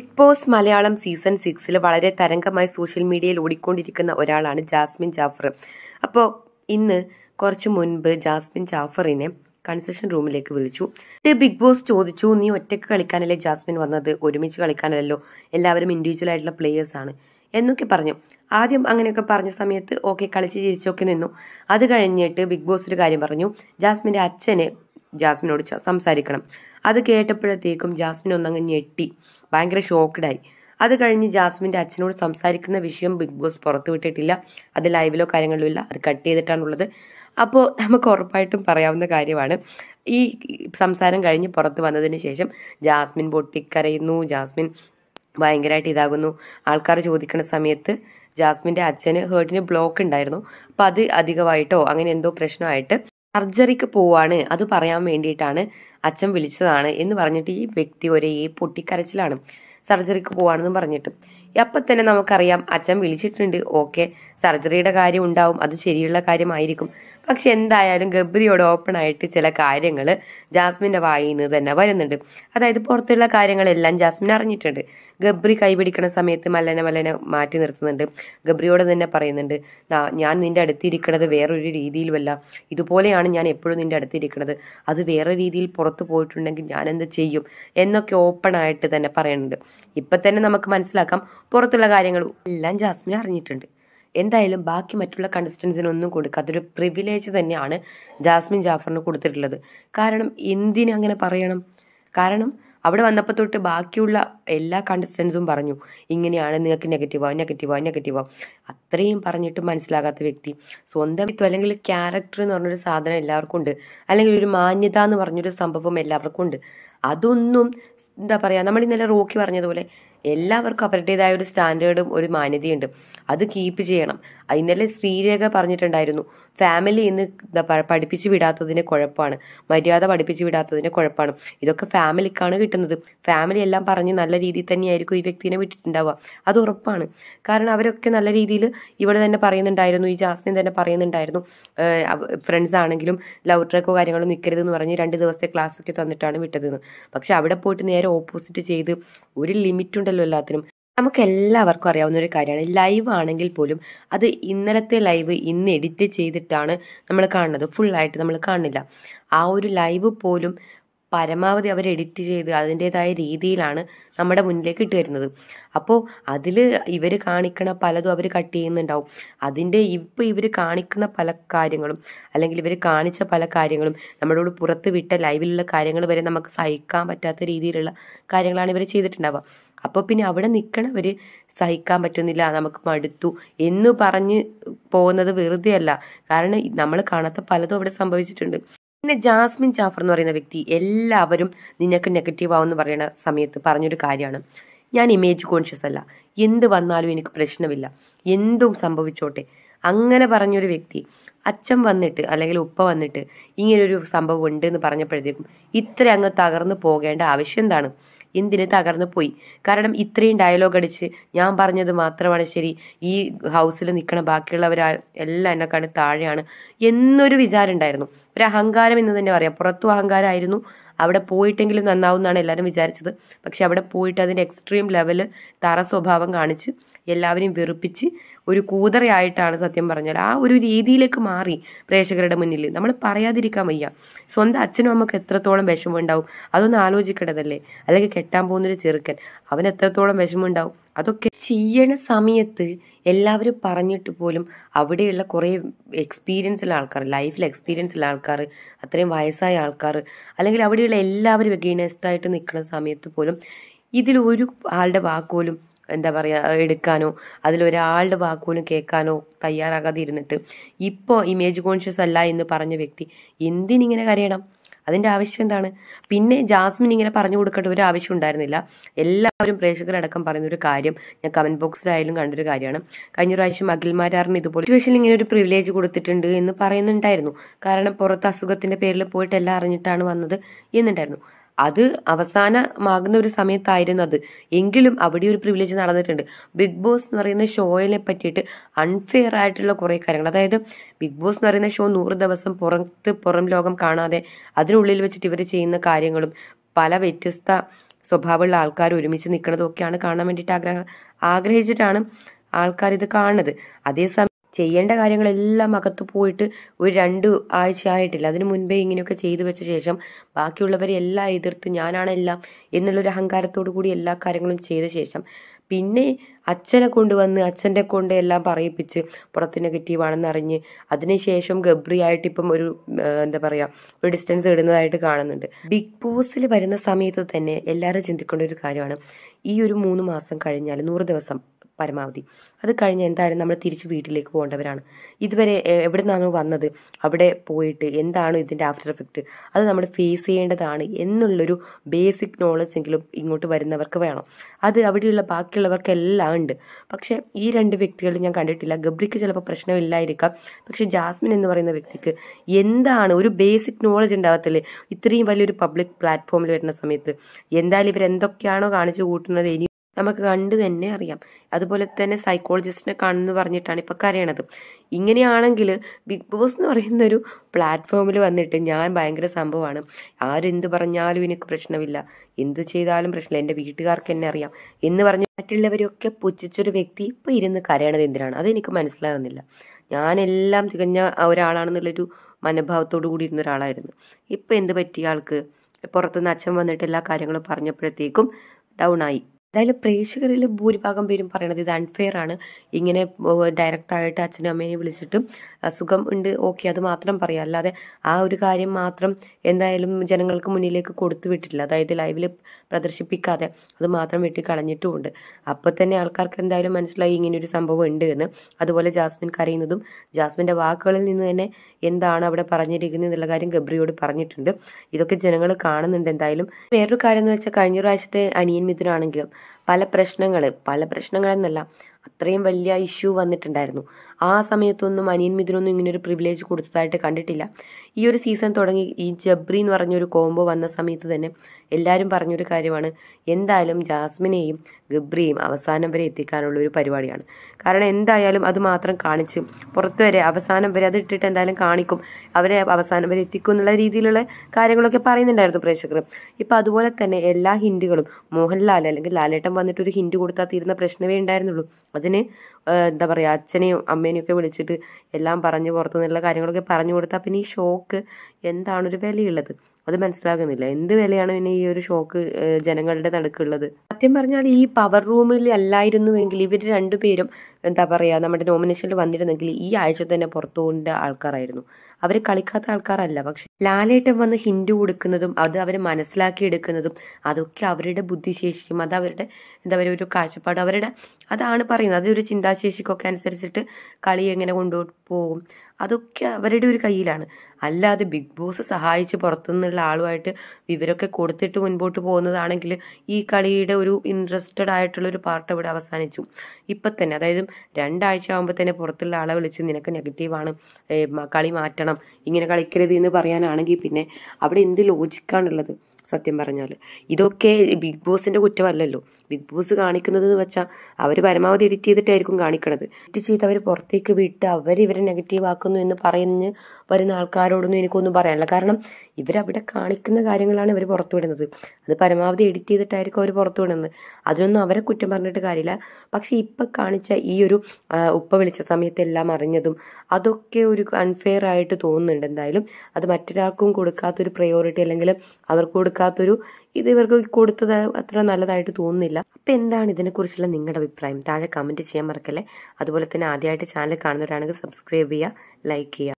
big boss Malayalam season സിക്സിൽ വളരെ തരംഗമായി social മീഡിയയിൽ ഓടിക്കൊണ്ടിരിക്കുന്ന ഒരാളാണ് ജാസ്മിൻ ജാഫർ അപ്പോൾ ഇന്ന് കുറച്ച് മുൻപ് ജാസ്മിൻ ജാഫറിനെ കൺസെഷൻ റൂമിലേക്ക് വിളിച്ചു ബിഗ് ബോസ് ചോദിച്ചു നീ ഒറ്റയ്ക്ക് കളിക്കാനല്ലേ ജാസ്മിൻ വന്നത് ഒരുമിച്ച് കളിക്കാനല്ലോ എല്ലാവരും ഇൻഡിവിജ്വൽ ആയിട്ടുള്ള പ്ലേയേഴ്സ് ആണ് എന്നൊക്കെ പറഞ്ഞു ആദ്യം അങ്ങനെയൊക്കെ പറഞ്ഞ സമയത്ത് ഓക്കെ കളിച്ച് ചിരിച്ചൊക്കെ നിന്നു അത് കഴിഞ്ഞിട്ട് ബിഗ് ബോസ് ഒരു കാര്യം പറഞ്ഞു ജാസ്മിൻ്റെ അച്ഛനെ ജാസ്മിനോട് സംസാരിക്കണം അത് കേട്ടപ്പോഴത്തേക്കും ജാസ്മിൻ ഒന്നങ്ങ് ഞെട്ടി ഭയങ്കര ഷോക്ക്ഡായി അത് കഴിഞ്ഞ് ജാസ്മിൻ്റെ അച്ഛനോട് സംസാരിക്കുന്ന വിഷയം ബിഗ് ബോസ് പുറത്തുവിട്ടിട്ടില്ല അത് ലൈവിലോ കാര്യങ്ങളിലോ ഇല്ല അത് കട്ട് ചെയ്തിട്ടാണുള്ളത് അപ്പോൾ നമുക്ക് ഉറപ്പായിട്ടും പറയാവുന്ന കാര്യമാണ് ഈ സംസാരം കഴിഞ്ഞ് പുറത്ത് വന്നതിന് ശേഷം ജാസ്മിൻ പൊട്ടിക്കരയുന്നു ജാസ്മിൻ ഭയങ്കരമായിട്ട് ഇതാകുന്നു ആൾക്കാർ ചോദിക്കുന്ന സമയത്ത് ജാസ്മിൻ്റെ അച്ഛന് ഹേർട്ടിന് ബ്ലോക്ക് ഉണ്ടായിരുന്നു അപ്പോൾ അത് അധികമായിട്ടോ അങ്ങനെ എന്തോ പ്രശ്നമായിട്ട് സർജറിക്ക് പോവാണ് അത് പറയാൻ വേണ്ടിയിട്ടാണ് അച്ഛൻ വിളിച്ചതാണ് എന്ന് പറഞ്ഞിട്ട് ഈ വ്യക്തി ഒരേ പൊട്ടിക്കരച്ചിലാണ് സർജറിക്ക് പോവാണെന്ന് പറഞ്ഞിട്ട് അപ്പൊ തന്നെ നമുക്കറിയാം അച്ഛൻ വിളിച്ചിട്ടുണ്ട് ഓക്കെ സർജറിയുടെ കാര്യം ഉണ്ടാവും അത് ശരിയുള്ള കാര്യമായിരിക്കും പക്ഷെ എന്തായാലും ഗബ്രിയോട് ഓപ്പൺ ആയിട്ട് ചില കാര്യങ്ങൾ ജാസ്മിൻ്റെ വായിൽ നിന്ന് തന്നെ വരുന്നുണ്ട് അതായത് പുറത്തുള്ള കാര്യങ്ങളെല്ലാം ജാസ്മിൻ അറിഞ്ഞിട്ടുണ്ട് ഗബ്രി കൈപിടിക്കണ സമയത്ത് മല്ലനെ മല്ലനെ മാറ്റി നിർത്തുന്നുണ്ട് ഗബ്രിയോട് തന്നെ പറയുന്നുണ്ട് ഞാൻ നിന്റെ അടുത്തിരിക്കണത് വേറൊരു രീതിയിലുമല്ല ഇതുപോലെയാണ് ഞാൻ എപ്പോഴും നിന്റെ അടുത്തിരിക്കണത് അത് വേറെ രീതിയിൽ പുറത്തു പോയിട്ടുണ്ടെങ്കിൽ ഞാൻ എന്ത് ചെയ്യും എന്നൊക്കെ ഓപ്പൺ ആയിട്ട് തന്നെ പറയുന്നുണ്ട് ഇപ്പം തന്നെ നമുക്ക് മനസ്സിലാക്കാം പുറത്തുള്ള കാര്യങ്ങൾ എല്ലാം ജാസ്മിൻ അറിഞ്ഞിട്ടുണ്ട് എന്തായാലും ബാക്കി മറ്റുള്ള കണ്ടസ്റ്റൻസിനൊന്നും കൊടുക്കുക അതൊരു പ്രിവിലേജ് തന്നെയാണ് ജാസ്മിൻ ജാഫറിന് കൊടുത്തിട്ടുള്ളത് കാരണം എന്തിനങ്ങനെ അങ്ങനെ പറയണം കാരണം അവിടെ വന്നപ്പോൾ തൊട്ട് ബാക്കിയുള്ള എല്ലാ കണ്ടസ്റ്റൻസും പറഞ്ഞു ഇങ്ങനെയാണ് നിങ്ങൾക്ക് നെഗറ്റീവാ നെഗറ്റീവാ നെഗറ്റീവാ അത്രയും പറഞ്ഞിട്ട് മനസ്സിലാകാത്ത വ്യക്തി സ്വന്തം അല്ലെങ്കിൽ ക്യാരക്ടർ എന്ന് പറഞ്ഞൊരു സാധനം എല്ലാവർക്കും ഉണ്ട് അല്ലെങ്കിൽ ഒരു മാന്യത എന്ന് പറഞ്ഞൊരു സംഭവം എല്ലാവർക്കും ഉണ്ട് അതൊന്നും എന്താ പറയുക നമ്മൾ ഇന്നലെ റോക്കി പറഞ്ഞതുപോലെ എല്ലാവർക്കും അവരുടേതായ ഒരു സ്റ്റാൻഡേർഡും ഒരു മാന്യതയുണ്ട് അത് കീപ്പ് ചെയ്യണം ഇന്നലെ ശ്രീരേഖ പറഞ്ഞിട്ടുണ്ടായിരുന്നു ഫാമിലി ഇന്ന് പഠിപ്പിച്ചു വിടാത്തതിന് കുഴപ്പമാണ് മര്യാദ പഠിപ്പിച്ചു വിടാത്തതിന് കുഴപ്പമാണ് ഇതൊക്കെ ഫാമിലിക്കാണ് കിട്ടുന്നത് ഫാമിലി എല്ലാം പറഞ്ഞ് നല്ല രീതിയിൽ തന്നെയായിരിക്കും ഈ വ്യക്തിനെ വിട്ടിട്ടുണ്ടാവുക അത് ഉറപ്പാണ് കാരണം അവരൊക്കെ നല്ല രീതിയിൽ ഇവിടെ തന്നെ പറയുന്നുണ്ടായിരുന്നു ഈ ജാസ്മിൻ തന്നെ പറയുന്നുണ്ടായിരുന്നു ഫ്രണ്ട്സ് ആണെങ്കിലും ലവ് ട്രക്കോ കാര്യങ്ങളോ നിൽക്കരുതെന്ന് പറഞ്ഞ് രണ്ട് ദിവസത്തെ ക്ലാസ് ഒക്കെ തന്നിട്ടാണ് വിട്ടതെന്ന് പക്ഷെ അവിടെ പോയിട്ട് നേരെ ഓപ്പോസിറ്റ് ചെയ്ത് ഒരു ലിമിറ്റ് ഉണ്ടല്ലോ എല്ലാത്തിനും നമുക്ക് എല്ലാവർക്കും അറിയാവുന്ന ഒരു കാര്യമാണ് ലൈവ് ആണെങ്കിൽ പോലും അത് ഇന്നലത്തെ ലൈവ് ഇന്ന് എഡിറ്റ് ചെയ്തിട്ടാണ് നമ്മൾ കാണുന്നത് ഫുള്ളായിട്ട് നമ്മൾ കാണുന്നില്ല ആ ഒരു ലൈവ് പോലും പരമാവധി അവർ എഡിറ്റ് ചെയ്ത് അതിൻ്റെതായ രീതിയിലാണ് നമ്മുടെ മുന്നിലേക്ക് ഇട്ട് വരുന്നത് അപ്പോൾ അതിൽ ഇവർ കാണിക്കണ പലതും അവർ കട്ട് ചെയ്യുന്നുണ്ടാവും അതിൻ്റെ ഇപ്പോൾ ഇവർ കാണിക്കുന്ന പല കാര്യങ്ങളും അല്ലെങ്കിൽ ഇവർ കാണിച്ച പല കാര്യങ്ങളും നമ്മളോട് പുറത്ത് വിട്ട ലൈവിലുള്ള കാര്യങ്ങൾ വരെ നമുക്ക് സഹിക്കാൻ പറ്റാത്ത രീതിയിലുള്ള കാര്യങ്ങളാണ് ഇവർ ചെയ്തിട്ടുണ്ടാവുക അപ്പോൾ പിന്നെ അവിടെ നിൽക്കണവർ സഹിക്കാൻ പറ്റുന്നില്ല നമുക്ക് മടുത്തു എന്ന് പറഞ്ഞ് പോകുന്നത് വെറുതെ അല്ല കാരണം നമ്മൾ കാണാത്ത പലതും അവിടെ സംഭവിച്ചിട്ടുണ്ട് പിന്നെ ജാസ്മിൻ ജാഫർ എന്ന് പറയുന്ന വ്യക്തി എല്ലാവരും നിനക്ക് നെഗറ്റീവ് ആവുമെന്ന് പറയുന്ന സമയത്ത് പറഞ്ഞൊരു കാര്യമാണ് ഞാൻ ഇമേജ് കോൺഷ്യസ് അല്ല എന്ത് വന്നാലും എനിക്ക് പ്രശ്നമില്ല എന്തും സംഭവിച്ചോട്ടെ അങ്ങനെ പറഞ്ഞൊരു വ്യക്തി അച്ഛൻ വന്നിട്ട് അല്ലെങ്കിൽ ഉപ്പ വന്നിട്ട് ഇങ്ങനൊരു സംഭവം ഉണ്ട് എന്ന് പറഞ്ഞപ്പോഴത്തേക്കും ഇത്ര അങ്ങ് തകർന്നു പോകേണ്ട ആവശ്യം എന്താണ് എന്തിന് തകർന്നു പോയി കാരണം ഇത്രയും ഡയലോഗ് അടിച്ച് ഞാൻ പറഞ്ഞത് മാത്രമാണ് ശരി ഈ ഹൗസിൽ നിൽക്കണ ബാക്കിയുള്ളവർ എല്ലാം കണ്ട് താഴെയാണ് എന്നൊരു വിചാരം ഉണ്ടായിരുന്നു ഒരു അഹങ്കാരം എന്ന് തന്നെ പറയാം പുറത്തു അഹങ്കാരമായിരുന്നു അവിടെ പോയിട്ടെങ്കിലും നന്നാവുമെന്നാണ് എല്ലാവരും വിചാരിച്ചത് പക്ഷെ അവിടെ പോയിട്ട് അതിൻ്റെ എക്സ്ട്രീം ലെവൽ തറ സ്വഭാവം കാണിച്ച് എല്ലാവരെയും വെറുപ്പിച്ച് ഒരു കൂതറയായിട്ടാണ് സത്യം പറഞ്ഞാൽ ആ ഒരു രീതിയിലേക്ക് മാറി പ്രേക്ഷകരുടെ മുന്നിൽ നമ്മൾ പറയാതിരിക്കാൻ വയ്യ സ്വന്തം അച്ഛനും അമ്മക്ക് എത്രത്തോളം ഉണ്ടാവും അതൊന്ന് ആലോചിക്കേണ്ടതല്ലേ അല്ലെങ്കിൽ കെട്ടാൻ പോകുന്നൊരു ചെറുക്കൻ അവൻ എത്രത്തോളം ഉണ്ടാവും അതൊക്കെ ചെയ്യണ സമയത്ത് എല്ലാവരും പറഞ്ഞിട്ട് പോലും അവിടെയുള്ള കുറേ എക്സ്പീരിയൻസ് ഉള്ള ആൾക്കാർ ലൈഫിൽ എക്സ്പീരിയൻസ് ഉള്ള ആൾക്കാർ അത്രയും വയസ്സായ ആൾക്കാർ അല്ലെങ്കിൽ അവിടെയുള്ള എല്ലാവരും അഗെയിനസ്റ്റായിട്ട് നിൽക്കുന്ന സമയത്ത് പോലും ഇതിൽ ഒരു ആളുടെ വാക്കുപോലും എന്താ പറയുക എടുക്കാനോ അതിലൊരാളുടെ വാക്കുപോലും കേൾക്കാനോ തയ്യാറാകാതെ ഇരുന്നിട്ട് ഇപ്പോൾ ഇമേജ് കോൺഷ്യസ് അല്ല എന്ന് പറഞ്ഞ വ്യക്തി എന്തിനിങ്ങനെ കരയണം അതിൻ്റെ ആവശ്യം എന്താണ് പിന്നെ ജാസ്മിൻ ഇങ്ങനെ പറഞ്ഞു കൊടുക്കേണ്ട ഒരു ആവശ്യം ഉണ്ടായിരുന്നില്ല എല്ലാവരും പ്രേക്ഷകരടക്കം പറയുന്ന ഒരു കാര്യം ഞാൻ കമന്റ് ബോക്സിലായാലും കണ്ടൊരു കാര്യമാണ് കഴിഞ്ഞ പ്രാവശ്യം അഖിൽമാരാറിന് ഇതുപോലെ ട്യൂഷനിൽ ഇങ്ങനെ ഒരു പ്രിവിലേജ് കൊടുത്തിട്ടുണ്ട് എന്ന് പറയുന്നുണ്ടായിരുന്നു കാരണം പുറത്ത് അസുഖത്തിന്റെ പേരിൽ പോയിട്ട് എല്ലാം അറിഞ്ഞിട്ടാണ് വന്നത് എന്നുണ്ടായിരുന്നു അത് അവസാനമാകുന്ന ഒരു സമയത്തായിരുന്നു അത് എങ്കിലും അവിടെ ഒരു പ്രിവിലേജ് നടന്നിട്ടുണ്ട് ബിഗ് ബോസ് എന്ന് പറയുന്ന ഷോയിനെ പറ്റിയിട്ട് അൺഫെയർ ആയിട്ടുള്ള കുറേ കാര്യങ്ങൾ അതായത് ബിഗ് ബോസ് എന്ന് പറയുന്ന ഷോ നൂറ് ദിവസം പുറത്ത് പുറം ലോകം കാണാതെ അതിനുള്ളിൽ വെച്ചിട്ട് ഇവർ ചെയ്യുന്ന കാര്യങ്ങളും പല വ്യത്യസ്ത സ്വഭാവമുള്ള ആൾക്കാർ ഒരുമിച്ച് ഒക്കെയാണ് കാണാൻ വേണ്ടിയിട്ട് ആഗ്രഹ ആഗ്രഹിച്ചിട്ടാണ് ആൾക്കാർ ഇത് കാണുന്നത് അതേസമയം ചെയ്യേണ്ട കാര്യങ്ങളെല്ലാം അകത്ത് പോയിട്ട് ഒരു രണ്ട് ആഴ്ച ആയിട്ടില്ല അതിനു മുൻപേ ഇങ്ങനെയൊക്കെ ചെയ്തു വെച്ച ശേഷം ബാക്കിയുള്ളവരെ എല്ലാം എതിർത്ത് ഞാനാണെല്ലാം എന്നുള്ളൊരു അഹങ്കാരത്തോടു കൂടി എല്ലാ കാര്യങ്ങളും ചെയ്ത ശേഷം പിന്നെ അച്ഛനെ കൊണ്ടുവന്ന് അച്ഛൻ്റെ കൊണ്ട് എല്ലാം പറയിപ്പിച്ച് പുറത്ത് നെഗറ്റീവ് ആണെന്നറിഞ്ഞ് അതിനുശേഷം ഗബ്രി ആയിട്ട് ഇപ്പം ഒരു എന്താ പറയുക ഒരു ഡിസ്റ്റൻസ് ഇടുന്നതായിട്ട് കാണുന്നുണ്ട് ബിഗ് ബോസിൽ വരുന്ന സമയത്ത് തന്നെ എല്ലാവരും ചിന്തിക്കേണ്ട ഒരു കാര്യമാണ് ഈ ഒരു മൂന്ന് മാസം കഴിഞ്ഞാൽ നൂറ് ദിവസം പരമാവധി അത് കഴിഞ്ഞ് എന്തായാലും നമ്മൾ തിരിച്ച് വീട്ടിലേക്ക് പോകേണ്ടവരാണ് ഇതുവരെ എവിടെ നിന്നാണോ വന്നത് അവിടെ പോയിട്ട് എന്താണോ ഇതിൻ്റെ ആഫ്റ്റർ എഫക്റ്റ് അത് നമ്മൾ ഫേസ് ചെയ്യേണ്ടതാണ് എന്നുള്ളൊരു ബേസിക് നോളജ് എങ്കിലും ഇങ്ങോട്ട് വരുന്നവർക്ക് വേണം അത് അവിടെയുള്ള ബാക്കിയുള്ളവർക്കെല്ലാം ഉണ്ട് പക്ഷേ ഈ രണ്ട് വ്യക്തികൾ ഞാൻ കണ്ടിട്ടില്ല ഗബ്രിക്ക് ചിലപ്പോൾ പ്രശ്നമില്ലായിരിക്കാം പക്ഷെ ജാസ്മിൻ എന്ന് പറയുന്ന വ്യക്തിക്ക് എന്താണ് ഒരു ബേസിക് നോളജ് ഉണ്ടാകത്തില്ലേ ഇത്രയും വലിയൊരു പബ്ലിക് പ്ലാറ്റ്ഫോമിൽ വരുന്ന സമയത്ത് എന്തായാലും ഇവരെന്തൊക്കെയാണോ കാണിച്ചു കൂട്ടുന്നത് ഇനി നമുക്ക് കണ്ടു തന്നെ അറിയാം അതുപോലെ തന്നെ സൈക്കോളജിസ്റ്റിനെ കാണുമെന്ന് പറഞ്ഞിട്ടാണ് ഇപ്പം കരയണത് ഇങ്ങനെയാണെങ്കിൽ ബിഗ് ബോസ് എന്ന് പറയുന്ന ഒരു പ്ലാറ്റ്ഫോമിൽ വന്നിട്ട് ഞാൻ ഭയങ്കര സംഭവമാണ് ആരെന്ത് പറഞ്ഞാലും എനിക്ക് പ്രശ്നമില്ല എന്ത് ചെയ്താലും പ്രശ്നമില്ല എൻ്റെ വീട്ടുകാർക്ക് എന്നെ അറിയാം എന്ന് പറഞ്ഞ് മറ്റുള്ളവരൊക്കെ പുച്ഛിച്ചൊരു വ്യക്തി ഇപ്പം ഇരുന്ന് കരയണത് എന്തിനാണ് അതെനിക്ക് മനസ്സിലാകുന്നില്ല ഞാനെല്ലാം തികഞ്ഞ ഒരാളാണെന്നുള്ളൊരു മനോഭാവത്തോടു കൂടി ഇരുന്ന ഒരാളായിരുന്നു ഇപ്പം എന്ത് പറ്റിയ ആൾക്ക് പുറത്തുനിന്ന് അച്ഛൻ വന്നിട്ട് എല്ലാ കാര്യങ്ങളും പറഞ്ഞപ്പോഴത്തേക്കും ഡൗൺ ആയി എന്തായാലും പ്രേക്ഷകരിൽ ഭൂരിഭാഗം പേരും പറയണത് ഇത് അൺഫെയർ ആണ് ഇങ്ങനെ ഡയറക്റ്റായിട്ട് അച്ഛനും അമ്മേനെ വിളിച്ചിട്ട് അസുഖം ഉണ്ട് ഓക്കെ അത് മാത്രം പറയാം അല്ലാതെ ആ ഒരു കാര്യം മാത്രം എന്തായാലും ജനങ്ങൾക്ക് മുന്നിലേക്ക് കൊടുത്തു വിട്ടിട്ടില്ല അതായത് ലൈവിൽ പ്രദർശിപ്പിക്കാതെ അത് മാത്രം വെട്ടി കളഞ്ഞിട്ടുമുണ്ട് അപ്പം തന്നെ ആൾക്കാർക്ക് എന്തായാലും മനസ്സിലായി ഇങ്ങനെ ഒരു സംഭവം ഉണ്ട് എന്ന് അതുപോലെ ജാസ്മിൻ കരയുന്നതും ജാസ്മിൻ്റെ വാക്കുകളിൽ നിന്ന് തന്നെ എന്താണ് അവിടെ പറഞ്ഞിരിക്കുന്നത് എന്നുള്ള കാര്യം ഗബ്രിയോട് പറഞ്ഞിട്ടുണ്ട് ഇതൊക്കെ ജനങ്ങൾ കാണുന്നുണ്ട് എന്തായാലും വേറൊരു കാര്യം എന്ന് വെച്ചാൽ കഴിഞ്ഞ പ്രാവശ്യത്തെ അനിയൻ മിഥുനാണെങ്കിലും പല പ്രശ്നങ്ങൾ പല പ്രശ്നങ്ങളെന്നല്ല അത്രയും വലിയ ഇഷ്യൂ വന്നിട്ടുണ്ടായിരുന്നു ആ സമയത്തൊന്നും അനിയൻ മിഥുനൊന്നും ഇങ്ങനെ ഒരു പ്രിവിലേജ് കൊടുത്തതായിട്ട് കണ്ടിട്ടില്ല ഈ ഒരു സീസൺ തുടങ്ങി ഈ ജബ്രി എന്ന് പറഞ്ഞൊരു കോംബോ വന്ന സമയത്ത് തന്നെ എല്ലാവരും പറഞ്ഞൊരു കാര്യമാണ് എന്തായാലും ജാസ്മിനെയും ഗബ്രിയും അവസാനം വരെ എത്തിക്കാനുള്ള ഒരു പരിപാടിയാണ് കാരണം എന്തായാലും അത് മാത്രം കാണിച്ച് പുറത്തു വരെ അവസാനം വരെ അത് ഇട്ടിട്ട് എന്തായാലും കാണിക്കും അവരെ അവസാനം വരെ എത്തിക്കും എന്നുള്ള രീതിയിലുള്ള കാര്യങ്ങളൊക്കെ പറയുന്നുണ്ടായിരുന്നു പ്രേക്ഷകർ ഇപ്പം അതുപോലെ തന്നെ എല്ലാ ഹിൻഡുകളും മോഹൻലാൽ അല്ലെങ്കിൽ ലാലേട്ടൻ വന്നിട്ട് ഒരു ഹിൻഡ് കൊടുത്താൽ തീരുന്ന പ്രശ്നമേ ഉണ്ടായിരുന്നുള്ളൂ അതിന് എന്താ പറയുക അച്ഛനെയും അമ്മയും അമ്മേനെയൊക്കെ വിളിച്ചിട്ട് എല്ലാം പറഞ്ഞ് പുറത്തുനിന്നുള്ള കാര്യങ്ങളൊക്കെ പറഞ്ഞു കൊടുത്താൽ പിന്നെ ഈ ഷോക്ക് എന്താണൊരു വിലയുള്ളത് അത് മനസ്സിലാകുന്നില്ല എന്ത് വിലയാണ് പിന്നെ ഈ ഒരു ഷോക്ക് ജനങ്ങളുടെ നടുക്കുള്ളത് സത്യം പറഞ്ഞാൽ ഈ പവർ റൂമിൽ അല്ലായിരുന്നുവെങ്കിൽ ഇവർ രണ്ടുപേരും എന്താ പറയുക നമ്മുടെ നോമിനേഷനിൽ വന്നിരുന്നെങ്കിൽ ഈ ആഴ്ച തന്നെ പുറത്തു കൊണ്ട ആൾക്കാരായിരുന്നു അവർ കളിക്കാത്ത ആൾക്കാരല്ല പക്ഷെ ലാലേട്ടൻ വന്ന് ഹിൻഡു കൊടുക്കുന്നതും അത് അവർ മനസ്സിലാക്കി എടുക്കുന്നതും അതൊക്കെ അവരുടെ ബുദ്ധിശേഷിയും അത് അവരുടെ എന്താ പറയുക ഒരു കാഴ്ചപ്പാട് അവരുടെ അതാണ് പറയുന്നത് അതൊരു ചിന്താശേഷിക്കൊക്കെ അനുസരിച്ചിട്ട് കളി എങ്ങനെ കൊണ്ടുപോകും അതൊക്കെ അവരുടെ ഒരു കയ്യിലാണ് അല്ലാതെ ബിഗ് ബോസ് സഹായിച്ച് പുറത്തുനിന്നുള്ള ആളുമായിട്ട് വിവരമൊക്കെ കൊടുത്തിട്ട് മുൻപോട്ട് പോകുന്നതാണെങ്കിൽ ഈ കളിയുടെ ഒരു ഇൻട്രസ്റ്റഡ് ആയിട്ടുള്ള ഒരു പാർട്ട് ഇവിടെ അവസാനിച്ചു ഇപ്പം തന്നെ അതായത് രണ്ടാഴ്ച ആകുമ്പോൾ തന്നെ പുറത്തുള്ള ആളെ വിളിച്ച് നിനക്ക് നെഗറ്റീവാണ് കളി മാറ്റണം ഇങ്ങനെ കളിക്കരുത് എന്ന് പറയാനാണെങ്കിൽ പിന്നെ അവിടെ എന്ത് ലോജിക്കാണുള്ളത് സത്യം പറഞ്ഞാൽ ഇതൊക്കെ ബിഗ് ബോസിന്റെ കുറ്റമല്ലല്ലോ ബിഗ് ബോസ് കാണിക്കുന്നത് എന്ന് വെച്ചാൽ അവർ പരമാവധി എഡിറ്റ് ചെയ്തിട്ടായിരിക്കും കാണിക്കണത് എഡിറ്റ് ചെയ്ത് അവർ പുറത്തേക്ക് വിട്ട് അവർ ഇവരെ നെഗറ്റീവ് ആക്കുന്നു എന്ന് പറഞ്ഞ് വരുന്ന ആൾക്കാരോടൊന്നും എനിക്കൊന്നും പറയാനില്ല കാരണം ഇവരവിടെ കാണിക്കുന്ന കാര്യങ്ങളാണ് ഇവർ പുറത്തുവിടുന്നത് അത് പരമാവധി എഡിറ്റ് ചെയ്തിട്ടായിരിക്കും അവർ പുറത്തുവിടുന്നത് അതിനൊന്നും അവരെ കുറ്റം പറഞ്ഞിട്ട് കാര്യമില്ല പക്ഷേ ഇപ്പം കാണിച്ച ഈ ഒരു ഉപ്പ വിളിച്ച സമയത്ത് എല്ലാം അറിഞ്ഞതും അതൊക്കെ ഒരു അൺഫെയർ ആയിട്ട് തോന്നുന്നുണ്ട് എന്തായാലും അത് മറ്റൊരാൾക്കും കൊടുക്കാത്തൊരു പ്രയോറിറ്റി അല്ലെങ്കിൽ അവർക്ക് കൊടുക്കാത്തൊരു ഇത് ഇവർക്ക് കൊടുത്തത് അത്ര നല്ലതായിട്ട് തോന്നുന്നില്ല അപ്പം എന്താണ് ഇതിനെക്കുറിച്ചുള്ള നിങ്ങളുടെ അഭിപ്രായം താഴെ കമൻറ്റ് ചെയ്യാൻ മറക്കല്ലേ അതുപോലെ തന്നെ ആദ്യമായിട്ട് ചാനൽ കാണുന്നവരാണെങ്കിൽ സബ്സ്ക്രൈബ് ചെയ്യുക ലൈക്ക് ചെയ്യുക